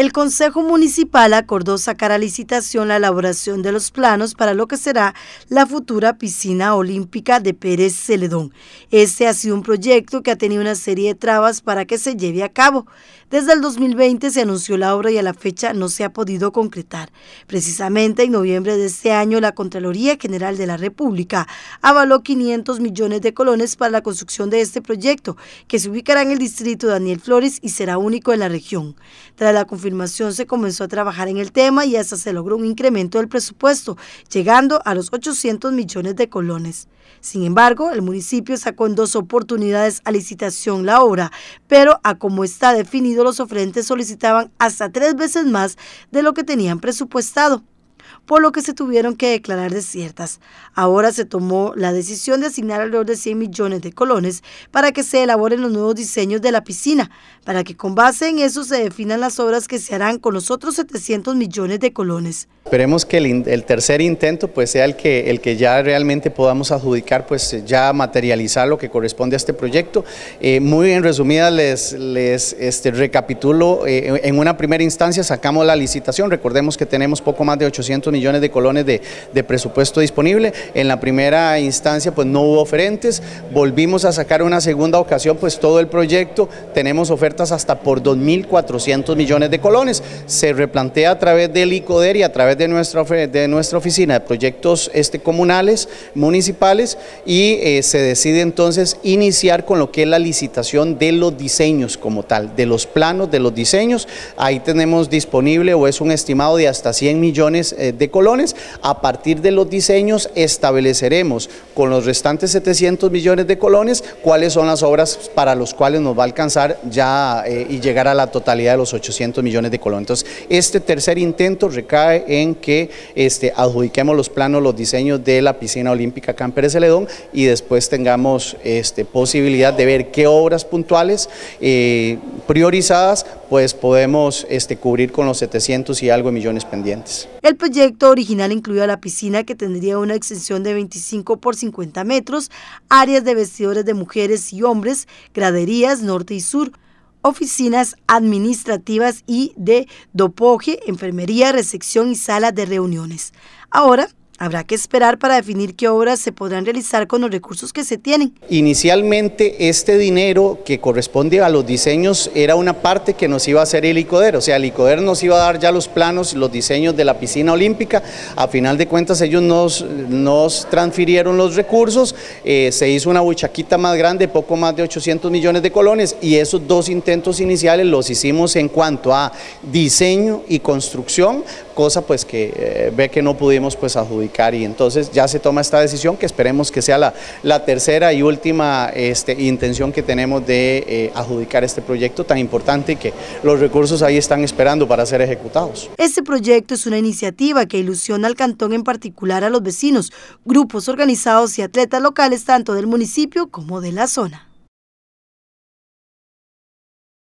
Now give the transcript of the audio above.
el Consejo Municipal acordó sacar a licitación la elaboración de los planos para lo que será la futura piscina olímpica de Pérez Celedón. Este ha sido un proyecto que ha tenido una serie de trabas para que se lleve a cabo. Desde el 2020 se anunció la obra y a la fecha no se ha podido concretar. Precisamente en noviembre de este año, la Contraloría General de la República avaló 500 millones de colones para la construcción de este proyecto, que se ubicará en el distrito Daniel Flores y será único en la región. Tras la confirmación se comenzó a trabajar en el tema y hasta se logró un incremento del presupuesto, llegando a los 800 millones de colones. Sin embargo, el municipio sacó en dos oportunidades a licitación la obra, pero a como está definido los ofrentes solicitaban hasta tres veces más de lo que tenían presupuestado por lo que se tuvieron que declarar desiertas. Ahora se tomó la decisión de asignar alrededor de 100 millones de colones para que se elaboren los nuevos diseños de la piscina, para que con base en eso se definan las obras que se harán con los otros 700 millones de colones. Esperemos que el, tercer intento pues, sea el que, el que ya realmente podamos adjudicar, pues ya materializar lo que corresponde a este proyecto. Eh, muy en resumida les, les este, recapitulo, eh, en una primera instancia sacamos la licitación, recordemos que tenemos poco más de 800 millones de colones de, presupuesto disponible. En la primera instancia pues no hubo oferentes, volvimos a sacar una segunda ocasión pues todo el proyecto, tenemos ofertas hasta por 2.400 millones de colones. Se replantea a través del ICODER y a través de nuestra, de nuestra oficina de proyectos este, comunales, municipales y eh, se decide entonces iniciar con lo que es la licitación de los diseños como tal, de los planos, de los diseños. Ahí tenemos disponible o es un estimado de hasta 100 millones eh, de colones. A partir de los diseños estableceremos con los restantes 700 millones de colones cuáles son las obras para los cuales nos va a alcanzar ya eh, y llegar a la totalidad de los 800 millones de colones. Entonces, este tercer intento recae en que este, adjudiquemos los planos, los diseños de la piscina olímpica Camperes Celedón y después tengamos este, posibilidad de ver qué obras puntuales eh, priorizadas pues podemos este, cubrir con los 700 y algo millones pendientes. El proyecto original incluía la piscina que tendría una extensión de 25 por 50 metros, áreas de vestidores de mujeres y hombres, graderías norte y sur, oficinas administrativas y de dopoje, enfermería, recepción y sala de reuniones. Ahora Habrá que esperar para definir qué obras se podrán realizar con los recursos que se tienen. Inicialmente este dinero que corresponde a los diseños era una parte que nos iba a hacer el ICODER, o sea, el ICODER nos iba a dar ya los planos, los diseños de la piscina olímpica, a final de cuentas ellos nos, transfirieron los recursos, eh, se hizo una buchaquita más grande, poco más de 800 millones de colones y esos dos intentos iniciales los hicimos en cuanto a diseño y construcción, cosa pues que eh, ve que no pudimos pues adjudicar y entonces ya se toma esta decisión que esperemos que sea la, la tercera y última este, intención que tenemos de eh, adjudicar este proyecto tan importante y que los recursos ahí están esperando para ser ejecutados. Este proyecto es una iniciativa que ilusiona al cantón en particular a los vecinos, grupos organizados y atletas locales tanto del municipio como de la zona.